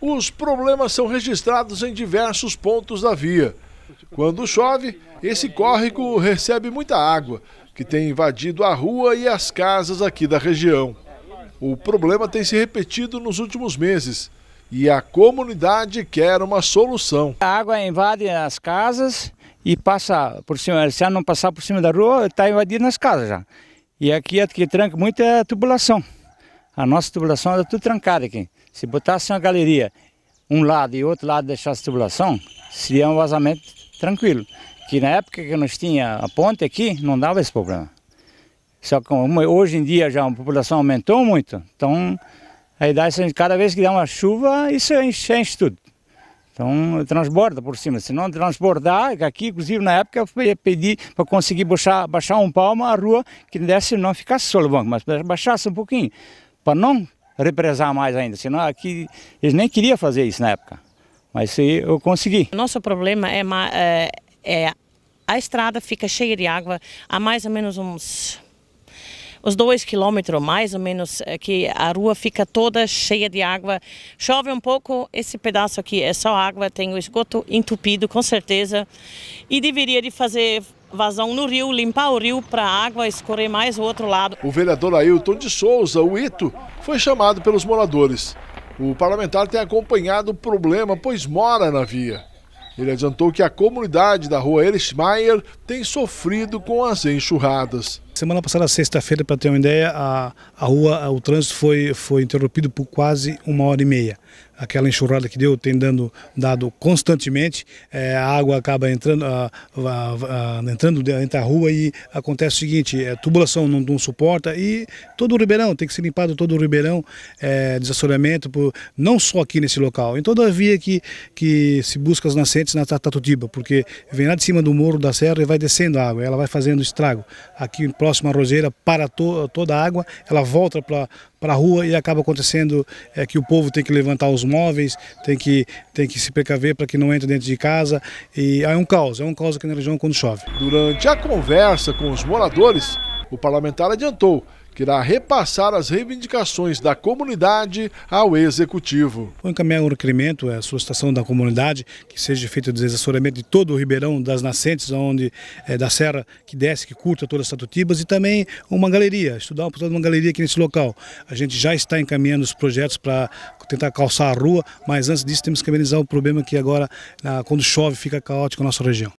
Os problemas são registrados em diversos pontos da via. Quando chove, esse córrego recebe muita água, que tem invadido a rua e as casas aqui da região. O problema tem se repetido nos últimos meses e a comunidade quer uma solução. A água invade as casas e passa por cima, se ela não passar por cima da rua, está invadindo as casas já. E aqui é que tranca muita é tubulação a nossa tubulação era tudo trancada aqui. Se botasse uma galeria, um lado e outro lado deixasse tubulação, seria um vazamento tranquilo. Que na época que nós tinha a ponte aqui, não dava esse problema. Só que hoje em dia já a população aumentou muito, então aí dá isso, cada vez que dá uma chuva, isso é enche, enche tudo. Então transborda por cima, se não transbordar, é aqui inclusive na época eu pedi para conseguir baixar, baixar um palmo a rua, que desse não ficasse só o banco, mas baixasse um pouquinho para não represar mais ainda, senão aqui eles nem queriam fazer isso na época. Mas se eu consegui. Nosso problema é, é, é, a estrada fica cheia de água há mais ou menos uns dois quilômetros mais ou menos é, que a rua fica toda cheia de água. Chove um pouco, esse pedaço aqui é só água, tem o esgoto entupido com certeza e deveria de fazer vazão no rio, limpar o rio para a água escorrer mais o outro lado. O vereador Ailton de Souza, o Ito, foi chamado pelos moradores. O parlamentar tem acompanhado o problema, pois mora na via. Ele adiantou que a comunidade da rua Elishmaier tem sofrido com as enxurradas. Semana passada, sexta-feira, para ter uma ideia, a, a rua, o trânsito foi, foi interrompido por quase uma hora e meia. Aquela enxurrada que deu tem dando, dado constantemente, é, a água acaba entrando, a, a, a, entrando dentro da rua e acontece o seguinte, é, tubulação não, não, suporta e todo o Ribeirão, tem que ser limpado todo o Ribeirão, é, desassoreamento, por, não só aqui nesse local, em toda a via que, que se busca as nascentes na Tatutiba, porque vem lá de cima do morro da serra e vai descendo a água, ela vai fazendo estrago. Aqui próximo próxima roseira para to, toda a água, ela volta para para a rua e acaba acontecendo é, que o povo tem que levantar os móveis, tem que, tem que se precaver para que não entre dentro de casa. E é um caos, é um caos aqui na região quando chove. Durante a conversa com os moradores, o parlamentar adiantou que irá repassar as reivindicações da comunidade ao Executivo. Vou encaminhar um requerimento, a solicitação da comunidade, que seja feito o desassoramento de todo o Ribeirão, das nascentes, onde, é, eh, da serra que desce, que curta todas as Tatutibas, e também uma galeria, estudar uma galeria aqui nesse local. A gente já está encaminhando os projetos para tentar calçar a rua, mas antes disso temos que amenizar o problema que agora, quando chove, fica caótico na nossa região.